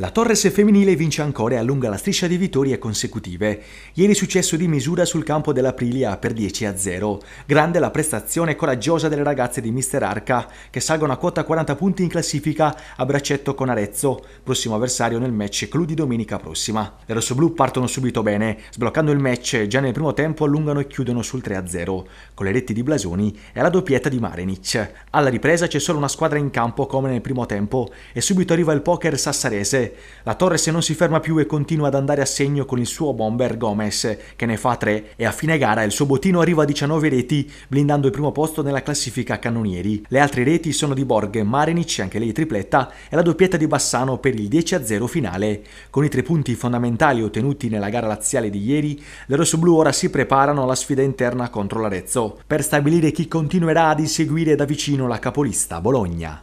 La Torres femminile vince ancora e allunga la striscia di vittorie consecutive. Ieri successo di misura sul campo dell'Aprilia per 10 a 0. Grande la prestazione coraggiosa delle ragazze di Mister Arca, che salgono a quota 40 punti in classifica a braccetto con Arezzo, prossimo avversario nel match clou di domenica prossima. Le rossoblù partono subito bene, sbloccando il match già nel primo tempo allungano e chiudono sul 3 a 0, con le reti di Blasoni e la doppietta di Marenic. Alla ripresa c'è solo una squadra in campo come nel primo tempo e subito arriva il poker sassarese la torre se non si ferma più e continua ad andare a segno con il suo bomber Gomez, che ne fa tre, e a fine gara il suo bottino arriva a 19 reti, blindando il primo posto nella classifica cannonieri. Le altre reti sono di Borg, Marinic, anche lei tripletta, e la doppietta di Bassano per il 10-0 finale. Con i tre punti fondamentali ottenuti nella gara laziale di ieri, le rossoblu ora si preparano alla sfida interna contro l'Arezzo, per stabilire chi continuerà ad inseguire da vicino la capolista Bologna.